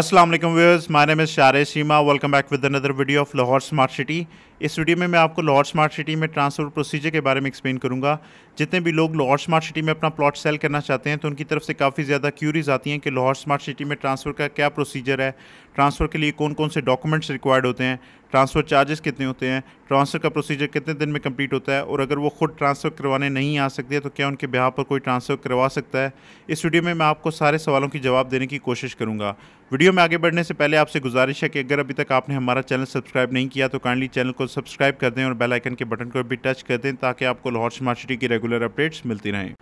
Assalamualaikum alaikum viewers, my name is Share Seema. Welcome back with another video of Lahore Smart City. इस वीडियो में मैं आपको Lahore smart city में transfer procedure के बारे में एक्सप्लेन करूंगा जितने भी लोग लॉर्ड स्मार्ट सिटी में अपना प्लॉट सेल करना चाहते हैं तो उनकी तरफ से काफ़ी ज़्यादा क्यूरीज आती हैं कि लॉर्ड स्मार्ट सिटी में ट्रांसफ़र का क्या प्रोसीजर है ट्रांसफ़र के लिए कौन कौन से डॉक्यूमेंट्स रिक्वायर्ड होते हैं ट्रांसफ़र चार्जेस कितने होते हैं ट्रांसफ़र का प्रोसीजर कितने दिन में कंप्लीट होता है और अगर वो खुद ट्रांसफ़र करवाने नहीं आ सकते तो क्या उनके बिहार पर कोई ट्रांसफ़र करवा सकता है इस वीडियो में मैं आपको सारे सवालों की जवाब देने की कोशिश करूँगा वीडियो में आगे बढ़ने से पहले आपसे गुजारिश है कि अगर अभी तक आपने हमारा चैनल सब्सक्राइब नहीं किया तो काइंडली चैनल को सब्सक्राइब कर दें और बेल आइकन के बटन को भी टच कर दें ताकि आपको लाहौर स्मार्ट सिटी की रेगुलर अपडेट्स मिलती रहें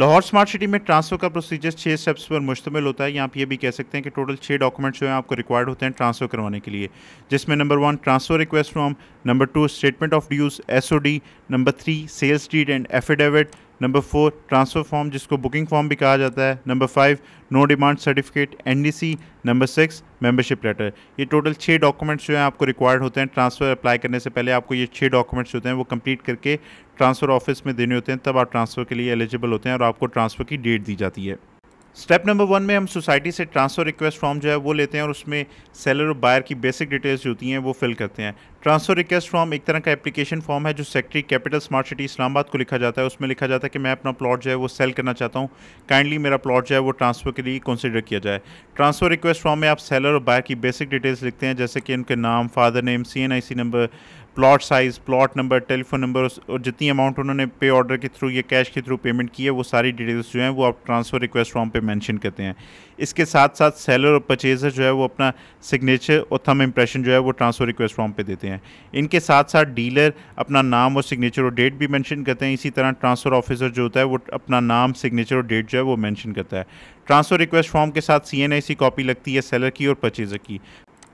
लाहौर स्मार्ट सिटी में ट्रांसफ़र का प्रोसीजर छः स्टेप्स पर मुश्तमिल होता है यहाँ आप ये भी कह सकते हैं कि टोटल छः डॉक्यूमेंट्स जो हैं आपको रिक्वायर्ड होते हैं ट्रांसफ़र करवाने के लिए जिसमें number one transfer request form number two statement of dues एस number three sales deed and affidavit number four transfer form जिसको बुकिंग फॉर्म भी कहा जाता है number five no demand certificate NDC number six membership letter ये total छः documents जो हैं आपको रिक्वायर्ड होते हैं ट्रांसफ़र अप्लाई करने से पहले आपको ये छः डॉक्यूमेंट्स होते हैं वो कंप्लीट करके ट्रांसफ़र ऑफिस में देने होते हैं तब आप ट्रांसफ़र के लिए एलिजिबल होते हैं और आपको ट्रांसफ़र की डेट दी जाती है स्टेप नंबर वन में हम सोसाइटी से ट्रांसफ़र रिक्वेस्ट फॉर्म जो है वो लेते हैं और उसमें सेलर और बायर की बेसिक डिटेल्स जो होती हैं वो फिल करते हैं ट्रांसफर रिक्वेस्ट फॉर्म एक तरह का एप्लीकेशन फॉर्म है जो secretary capital smart city Islamabad को लिखा जाता है उसमें लिखा जाता है कि मैं अपना प्लॉट जो है वो सेल करना चाहता हूँ काइंडली मेरा प्लॉट जो है वो ट्रांसफर के लिए कंसिडर किया जाए ट्रांसफर रिक्वेस्ट फॉर्म में आप सेलर और बायर की बेसिक डिटेल्स लिखते हैं जैसे कि उनके नाम father name C N I C number plot size plot number telephone number और जितनी अमाउंट उन्होंने पे ऑर्डर के थ्रू या कैश के थ्रू पेमेंट की है वो सारी डिटेल्स जो हैं वो आप ट्रांसफ़र रिक्वेस्ट फॉर्म पे मेंशन करते हैं इसके साथ साथ सेलर और परचेजर जो है वो अपना सिग्नेचर और थम इम्प्रेशन जो है वो ट्रांसफ़र रिक्वेस्ट फॉर्म पे देते हैं हैं इनके साथ साथ डीलर अपना नाम और सिग्नेचर और डेट भी मेंशन करते हैं इसी तरह ट्रांसफ़र ऑफिसर जो होता है वो अपना नाम सिग्नेचर और डेट जो है वो मेंशन करता है ट्रांसफ़र रिक्वेस्ट फॉर्म के साथ सी एन सी कॉपी लगती है सेलर की और परचेज़र की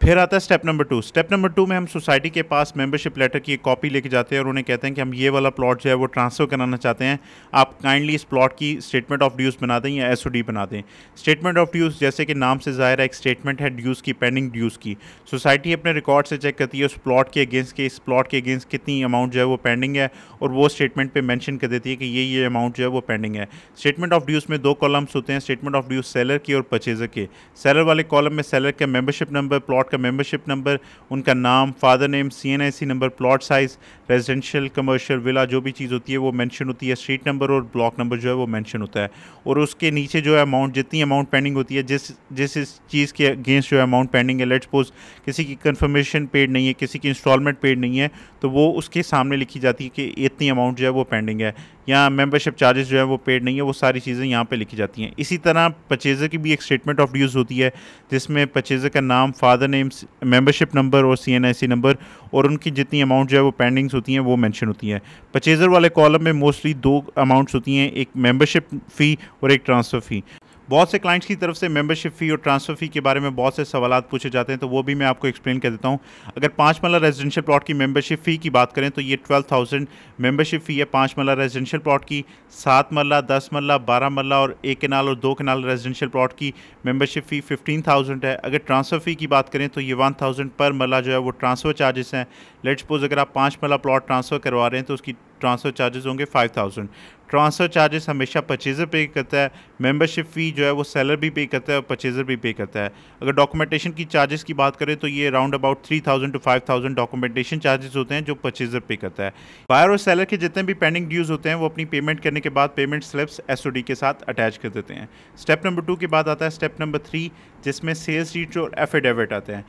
फिर आता है step number two step number two में हम सोसाइटी के पास मेंबरशिप लेटर की एक कॉपी लेके जाते हैं और उन्हें कहते हैं कि हम ये वाला प्लॉट जो है वो ट्रांसफ़र कराना चाहते हैं आप काइंडली इस प्लॉट की स्टेटमेंट ऑफ ड्यूज़ बना दें या एस बना दें स्टेटमेंट ऑफ ड्यूज़ जैसे कि नाम से ज़ाहिर है एक स्टेटमेंट है ड्यूज़ की पेंडिंग ड्यूज़ की सोसाइटी अपने रिकॉर्ड से चेक करती है उस प्लॉट के अगेंस्ट के इस प्लॉट के अगेंस्ट कितनी अमाउंट जो है वो पेंडिंग है और वो स्टेटमेंट पर मैंशन कर देती है कि ये ये अमाउंट जो है वो पेंडिंग है स्टेटमेंट ऑफ ड्यूज़ में दो कॉलम्स होते हैं स्टेटमेंट ऑफ ड्यूज़ सेलर की और परचेजर के सेलर वाले कॉलम में सेलर का मेम्बरशिप नंबर प्लॉट प्लॉट का मेंबरशिप नंबर उनका नाम father name C N I C number plot size residential commercial villa जो भी चीज़ होती है वो मेंशन होती है स्ट्रीट नंबर और ब्लॉक नंबर जो है वो मेंशन होता है और उसके नीचे जो है अमाउंट जितनी अमाउंट पेंडिंग होती है जिस जिस इस चीज़ के अगेंस्ट जो है अमाउंट पेंडिंग है लेट्स पोज किसी की कन्फर्मेशन पेड नहीं है किसी की इंस्टॉलमेंट पेड नहीं है तो वो उसके सामने लिखी जाती है कि इतनी अमाउंट जो है वो पेंडिंग है या मेंबरशिप चार्जेस जो है वो पेड नहीं है वो सारी चीज़ें यहाँ पे लिखी जाती हैं इसी तरह पचेजर की भी एक स्टेटमेंट ऑफ ड्यूज़ होती है जिसमें पचेजर का नाम फादर नेम्स मेंबरशिप नंबर और सी नंबर और उनकी जितनी अमाउंट जो है वो पेंडिंग्स होती हैं वो मेंशन होती हैं परचेज़र वाले कॉलम में मोस्टली दो अमाउंट्स होती हैं एक मेंबरशिप फ़ी और एक ट्रांसफ़र फ़ी बहुत से क्लाइंट्स की तरफ से मेंबरशिप फ़ी और ट्रांसफ़र फ़ी के बारे में बहुत से सवाल पूछे जाते हैं तो वो भी मैं आपको एक्सप्लेन कर देता हूँ अगर पाँच मल्ला रेजिडेंशियल प्लॉट की मेंबरशिप फ़ी की बात करें तो ये ट्वेल्व थाउजेंड मेम्बरशिप फ़ी है पाँच मल्ला रेजिडेंशियल प्लॉट की सात मल्ला दस मल्ला बारह मल्ला और एक किनाल और दो कनाल रेजिडेंशियल प्लॉट की मेम्बरशिप फ़ी फिफ्टीन थाउजेंड है अगर ट्रांसफ़र फ़ी की बात करें तो ये वन थाउजेंड पर मल्ला जो है वो ट्रांसफ़र चार्जेस हैं लेट सपोज़ अगर आप पाँच मल्ला प्लॉट ट्रांसफ़र करवा रहे हैं तो उसकी ट्रांसफ़र चार्जेस होंगे फाइव थाउजेंड ट्रांसफ़र चार्जेस हमेशा परचेज़र पे करता है मेंबरशिप फ़ी जो है वो सेलर भी पे करता है और परचेज़र भी पे करता है अगर डॉक्यूमेंटेशन की चार्जेस की बात करें तो ये around about three thousand to five thousand documentation charges होते हैं जो परचेज़र पे करता है बायर और सेलर के जितने भी पेंडिंग ड्यूज़ होते हैं वो अपनी पेमेंट करने के बाद पेमेंट स्लिप्स एस के साथ अटैच कर देते हैं स्टेप नंबर टू के बाद आता है स्टेप नंबर थ्री जिसमें सेल्स रीट और एफिडेविट आते हैं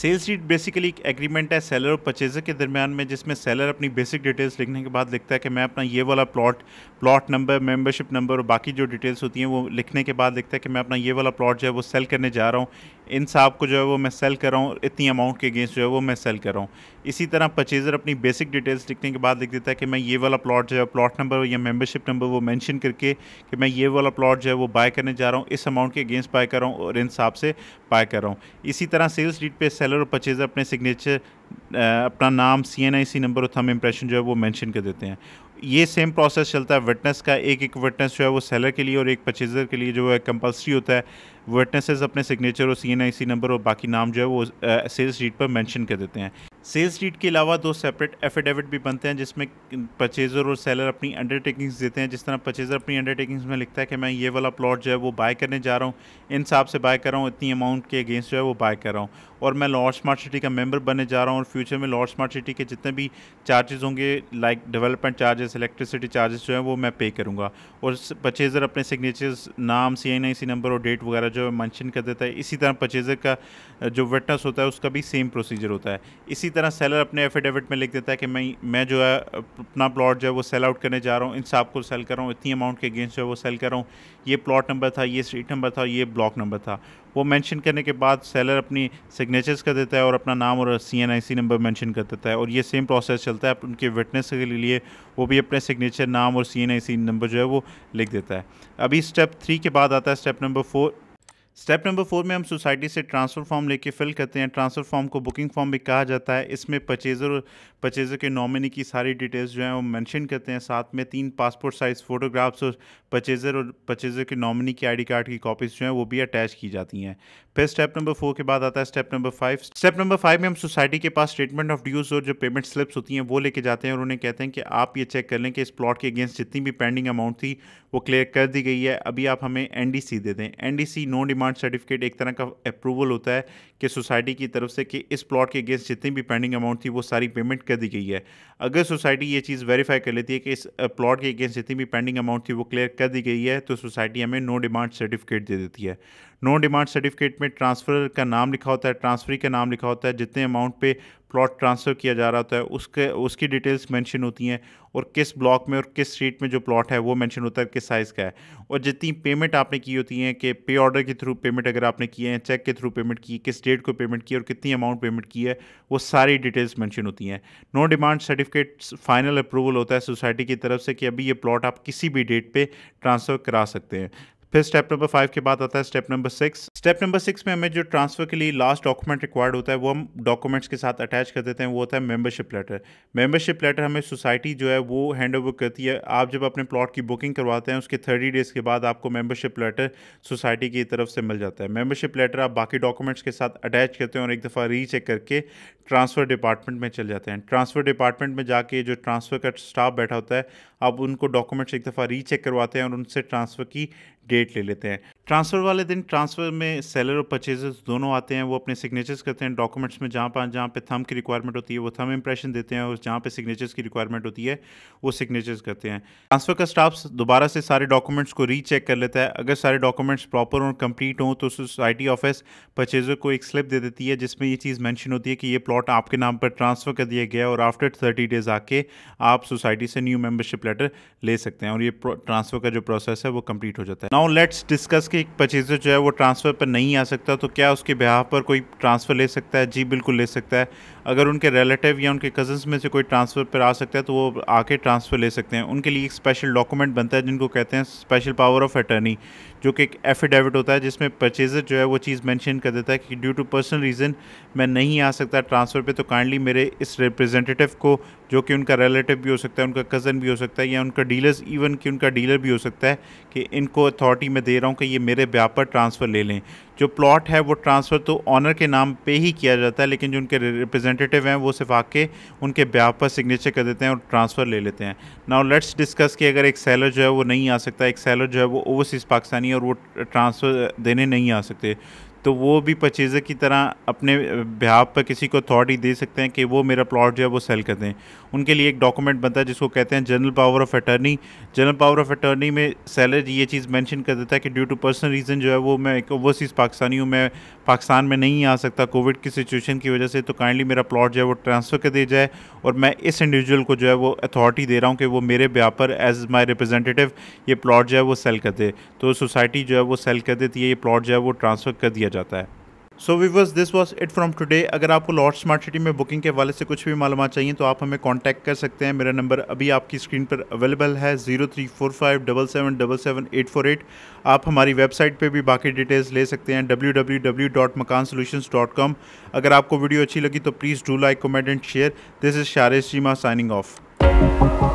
सेल्स डीट बेसिकली एक एग्रीमेंट है सेलर और परचेजर के दरमियान में जिसमें सेलर अपनी बेसिक डिटेल्स लिखने के बाद लिखता है कि मैं अपना ये वाला plot plot number membership number और बाकी जो डिटेल्स होती हैं वो लिखने के बाद लिखता है कि मैं अपना ये वाला प्लॉट जो है वो सेल करने जा रहा हूँ इन साहब को जो है वो मैं सेल कर रहा हूँ इतनी अमाउंट के अगेंस्ट जो है वो मैं सेल कर रहा हूँ इसी तरह परचेज़र अपनी बेसिक डिटेल्स लिखने के बाद लिख देता है कि मैं ये वाला प्लॉट जो है प्लॉट नंबर या मेंबरशिप नंबर वो मेंशन करके कि मैं ये वाला प्लॉट जो है वो बाय करने जा रहा हूँ इस अमाउंट के अगेंस्ट बाय कर रहा हूँ और इन हिसाब से बाय कर रहा हूँ इसी तरह सेल्स डीट पर सेलर और परचेज़र अपने सिग्नेचर अपना नाम C N I C number और थम इम्प्रेशन जो है वो मैंशन कर देते हैं ये सेम प्रोसेस चलता है विटनेस का एक एक विटनेस जो है वो सेलर के लिए और एक परचेजर के लिए जो है कंपलसरी होता है विटनेसेस अपने सिग्नेचर और सी नंबर और बाकी नाम जो है वो सेल्स शीट पर मेंशन कर देते हैं सेल्स डीड के अलावा दो सेपरेट एफिडेविट भी बनते हैं जिसमें परचेजर और सेलर अपनी अंडरटेकिंग्स देते हैं जिस तरह परचेजर अपनी अंडरटेकिंग्स में लिखता है कि मैं ये वाला प्लॉट जो है वो बाय करने जा रहा हूँ इन हिसाब से बाय कर रहा हूँ इतनी अमाउंट के अगेंस्ट जो है वो बाय कर रहा हूँ और मैं लॉर्ड स्मार्ट सिटी का मेम्बर बनने जा रहा हूँ और फ्यूचर में लॉर्ड स्मार्ट सिटी के जितने भी चार्जेज़ होंगे like development charges charges electricity charges जो है वो मैं पे करूँगा और परचेज़र अपने सिग्नेचर्स नाम C N I C number और डेट वगैरह जो है मैंशन कर देता है इसी तरह परचेज़र का जो वेटनेस होता है उसका भी सेम प्रोसीजर होता है इसी तरह सेलर अपने एफिडेविट में लिख देता है कि मैं मैं जो है अपना प्लॉट जो है वो सेल आउट करने जा रहा हूँ इन साहब को सेल कर रहा हूँ इतनी अमाउंट के अगेंस्ट जो है वो सेल कर रहा हूँ ये प्लॉट नंबर था ये स्ट्रीट नंबर था ये ब्लॉक नंबर था वो मेंशन करने के बाद सेलर अपनी सिग्नेचर्स कर देता है और अपना नाम और सी नंबर मेंशन कर देता है और ये सेम प्रोसेस चलता है उनके विटनेस के लिए वो भी अपने सिग्नेचर नाम और सी नंबर जो है वो लिख देता है अभी स्टेप थ्री के बाद आता है step number four step number four में हम सोसाइटी से ट्रांसफ़र फॉर्म लेके फिल करते हैं ट्रांसफ़र फॉर्म को बुकिंग फॉर्म भी कहा जाता है इसमें परचेज़र परचेज़र के नॉमिनी की सारी डिटेल्स जो हैं वो मेंशन करते हैं साथ में तीन पासपोर्ट साइज़ फ़ोटोग्राफ्स और परचेज़र और परचेज़र के नॉमिनी की आईडी कार्ड की कॉपीज़ जो हैं वो भी अटैच की जाती हैं फिर स्टेप नंबर फोर के बाद आता है step number five step number five में हम सोसाइटी के पास स्टेटमेंट ऑफ ड्यूज़ और जो पेमेंट स्लिप्स होती हैं वो लेके जाते हैं और उन्हें कहते हैं कि आप ये चेक कर लें कि इस प्लॉट के अगेंस्ट जितनी भी पेंडिंग अमाउंट थी वो क्लियर कर दी गई है अभी आप हमें एन दे दें एन नो डिमांड डिमांड सर्टिफिकेट एक तरह का अप्रूवल होता है कि सोसाइटी की तरफ से कि इस प्लॉट के अगेंस्ट जितनी भी पेंडिंग अमाउंट थी वो सारी पेमेंट कर दी गई है अगर सोसाइटी ये चीज़ वेरीफाई कर लेती है कि इस प्लॉट uh, के अगेंस्ट जितनी भी पेंडिंग अमाउंट थी वो क्लियर कर दी गई है तो सोसाइटी हमें नो डिमांड सर्टिफिकेट दे देती है नो डिमांड सर्टिफिकेट में ट्रांसफ़र का नाम लिखा होता है ट्रांसफरी का नाम लिखा होता है जितने अमाउंट पे प्लॉट ट्रांसफ़र किया जा रहा होता है उसके उसकी डिटेल्स मेंशन होती हैं और किस ब्लॉक में और किस स्ट्रीट में जो प्लॉट है वो मेंशन होता है किस साइज़ का है और जितनी पेमेंट आपने की होती है कि पे ऑर्डर के थ्रू पेमेंट अगर आपने किए हैं चेक के थ्रू पेमेंट की किस डेट को पेमेंट की और कितनी अमाउंट पेमेंट की है वो सारी डिटेल्स मैंशन होती हैं no demand certificate final approval होता है सोसाइटी की तरफ से कि अभी ये प्लॉट आप किसी भी डेट पर ट्रांसफ़र करा सकते हैं फिर स्टेप नंबर फाइव के बाद आता है step number six step number six में हमें जो ट्रांसफ़र के लिए लास्ट डॉक्यूमेंट रिक्वायर्ड होता है वो हम डॉक्यूमेंट्स के साथ अटैच कर देते हैं वो होता है मेंबरशिप लेटर मेंबरशिप लेटर हमें सोसाइटी जो है वो हैंड ओवर करती है आप जब अपने प्लॉट की बुकिंग करवाते हैं उसके थर्टी डेज़ के बाद आपको मेंबरशिप लेटर सोसाइटी की तरफ से मिल जाता है मेंबरशिप लेटर आप बाकी डॉक्यूमेंट्स के साथ अटैच करते हैं और एक दफ़ा रीचेक करके ट्रांसफ़र डिपार्टमेंट में चले जाते हैं ट्रांसफ़र डिपार्टमेंट में जाके जो ट्रांसफ़र का स्टाफ बैठा होता है आप उनको डॉक्यूमेंट्स एक दफ़ा रीचेक करवाते हैं और उनसे ट्रांसफ़र की डेट ले लेते हैं ट्रांसफ़र वाले दिन ट्रांसफ़र में सेलर और परचेजर्स दोनों आते हैं वो अपने सिग्नेचर्स करते हैं डॉक्यूमेंट्स में जहाँ पर जहाँ पे थम की रिक्वायरमेंट होती है वो थम इंप्रेशन देते हैं और जहाँ पे सिग्नेचर्स की रिक्वायरमेंट होती है वो सिग्नेचर्स करते हैं ट्रांसफ़र का स्टाफ दोबारा से सारे डॉक्यूमेंट्स को रीचेक कर लेता है अगर सारे डॉक्यूमेंट्स प्रॉपर और कंप्लीट हों तो सोसाइटी ऑफिस परचेजर को एक स्लिप दे देती है जिसमें ये चीज़ मैंशन होती है कि ये प्लॉट आपके नाम पर ट्रांसफ़र कर दिया गया और आफ्टर थर्टी डेज़ आके आप सोसाइटी से न्यू मेम्बरशिप लेटर ले सकते हैं और ये ट्रांसफ़र का जो प्रोसेस है वो कम्प्लीट हो जाता है नाउ लेट्स डिस्कस कि पचीजो जो है वो ट्रांसफ़र पर नहीं आ सकता तो क्या उसके ब्याह पर कोई ट्रांसफ़र ले सकता है जी बिल्कुल ले सकता है अगर उनके रिलेटिव या उनके कज़न्स में से कोई ट्रांसफ़र पर आ सकता है तो वो आके ट्रांसफ़र ले सकते हैं उनके लिए एक स्पेशल डॉक्यूमेंट बनता है जिनको कहते हैं स्पेशल पावर ऑफ अटर्नी जो कि एक एफिडेविट होता है जिसमें परचेजर जो है वो चीज़ मेंशन कर देता है कि ड्यू टू पर्सनल रीज़न मैं नहीं आ सकता ट्रांसफ़र पे तो काइंडली मेरे इस रिप्रेजेंटेटिव को जो कि उनका रिलेटिव भी हो सकता है उनका कज़न भी हो सकता है या उनका डीलर्स इवन कि उनका डीलर भी हो सकता है कि इनको अथॉरिटी में दे रहा हूँ कि ये मेरे ब्याह पर ट्रांसफ़र ले लें जो प्लॉट है वो ट्रांसफ़र तो ऑनर के नाम पे ही किया जाता है लेकिन जो उनके रिप्रेजेंटेटिव हैं वो सिर्फ आके उनके ब्याप पर सिग्नेचर कर देते हैं और ट्रांसफ़र ले लेते हैं नाउ लेट्स डिस्कस कि अगर एक सेलर जो है वो नहीं आ सकता एक सेलर जो है वो ओवरसीज़ पाकिस्तानी और वो ट्रांसफ़र देने नहीं आ सकते तो वो भी परचेज़र की तरह अपने बिहाव पर किसी को अथॉरिटी दे सकते हैं कि वो मेरा प्लॉट जो है वो सेल कर दें उनके लिए एक डॉक्यूमेंट बनता है जिसको कहते हैं general power of attorney general power of attorney में सेलर ये चीज़ मैंशन कर देता है कि ड्यू टू पर्सनल रीज़न जो है वो मैं एक ओवरसीज़ पाकिस्तानी हूँ मैं पाकिस्तान में नहीं आ सकता कोविड की सिचुएशन की वजह से तो काइंडली मेरा प्लॉट जो है वो ट्रांसफ़र कर दिया जाए और मैं इस इंडिविजुअल को जो है वो अथॉरिटी दे रहा हूँ कि वो मेरे ब्याह पर एज माई रिप्रेजेंटेटिव ये प्लॉट जो है वो सेल कर दे तो सोसाइटी जो है वो सेल कर देती है ये प्लॉट जो है वो ट्रांसफ़र कर दिया जाता है so viewers this was it from today अगर आपको लॉर्ड स्मार्ट सिटी में बुकिंग के वाले से कुछ भी मालूम चाहिए तो आप हमें कॉन्टैक्ट कर सकते हैं मेरा नंबर अभी आपकी स्क्रीन पर अवेलेबल है zero three four five double seven double seven eight four eight आप हमारी वेबसाइट पे भी बाकी डिटेल्स ले सकते हैं W W W dot Makaan solution dot com अगर आपको वीडियो अच्छी लगी तो please do like comment and share this is शारिश जीमा साइनिंग ऑफ